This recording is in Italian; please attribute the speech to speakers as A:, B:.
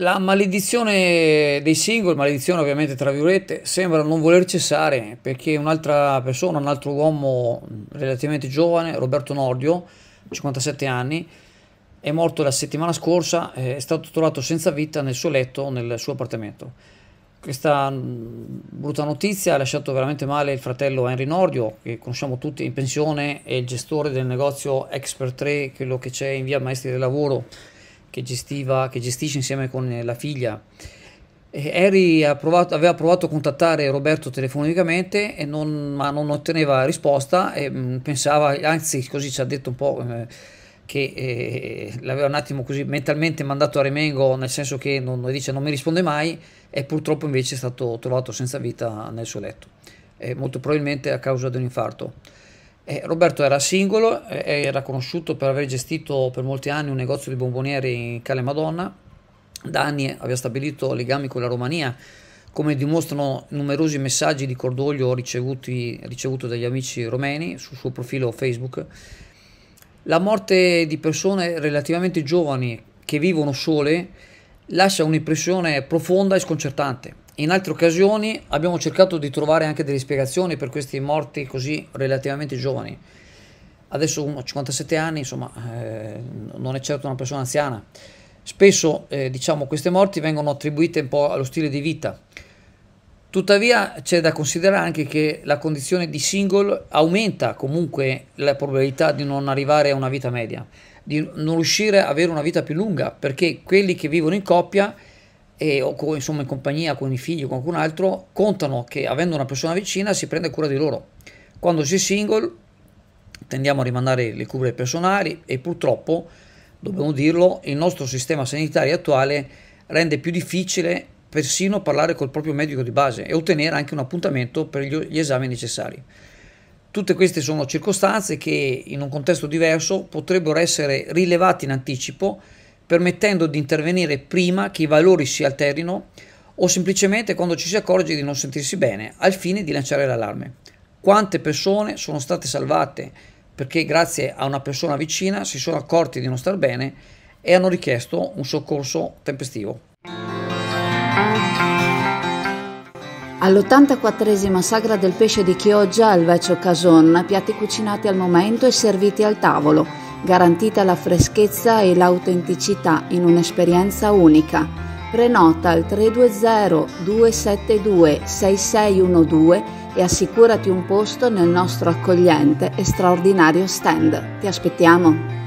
A: La maledizione dei single, maledizione ovviamente tra virgolette, sembra non voler cessare perché un'altra persona, un altro uomo relativamente giovane, Roberto Nordio, 57 anni, è morto la settimana scorsa, eh, è stato trovato senza vita nel suo letto, nel suo appartamento. Questa mm, brutta notizia ha lasciato veramente male il fratello Henry Nordio, che conosciamo tutti in pensione, è il gestore del negozio Expert 3, quello che c'è in via Maestri del Lavoro che, gestiva, che gestisce insieme con eh, la figlia. Harry provato, aveva provato a contattare Roberto telefonicamente, non, ma non otteneva risposta e mh, mm, pensava, anzi così ci ha detto un po', eh, che eh, l'aveva un attimo così mentalmente mandato a Remengo, nel senso che non, dice non mi risponde mai e purtroppo invece è stato trovato senza vita nel suo letto, eh, molto probabilmente a causa di un infarto. Eh, Roberto era singolo, eh, era conosciuto per aver gestito per molti anni un negozio di bombonieri in Cale Madonna, da anni aveva stabilito legami con la Romania, come dimostrano numerosi messaggi di cordoglio ricevuti, dagli amici romeni sul suo profilo Facebook. La morte di persone relativamente giovani che vivono sole lascia un'impressione profonda e sconcertante in altre occasioni abbiamo cercato di trovare anche delle spiegazioni per questi morti così relativamente giovani. Adesso uno ha 57 anni, insomma, eh, non è certo una persona anziana. Spesso, eh, diciamo, queste morti vengono attribuite un po' allo stile di vita. Tuttavia c'è da considerare anche che la condizione di single aumenta comunque la probabilità di non arrivare a una vita media, di non riuscire ad avere una vita più lunga, perché quelli che vivono in coppia e, o con, insomma in compagnia con i figli o qualcun altro, contano che avendo una persona vicina si prende cura di loro. Quando si è single tendiamo a rimandare le cure personali e purtroppo, dobbiamo dirlo, il nostro sistema sanitario attuale rende più difficile persino parlare col proprio medico di base e ottenere anche un appuntamento per gli esami necessari. Tutte queste sono circostanze che in un contesto diverso potrebbero essere rilevate in anticipo permettendo di intervenire prima che i valori si alterino o semplicemente quando ci si accorge di non sentirsi bene, al fine di lanciare l'allarme. Quante persone sono state salvate perché grazie a una persona vicina si sono accorti di non star bene e hanno richiesto un soccorso
B: tempestivo. All'84esima sagra del pesce di Chioggia al Vecchio Cason, piatti cucinati al momento e serviti al tavolo garantita la freschezza e l'autenticità in un'esperienza unica. Prenota al 320-272-6612 e assicurati un posto nel nostro accogliente e straordinario stand. Ti aspettiamo!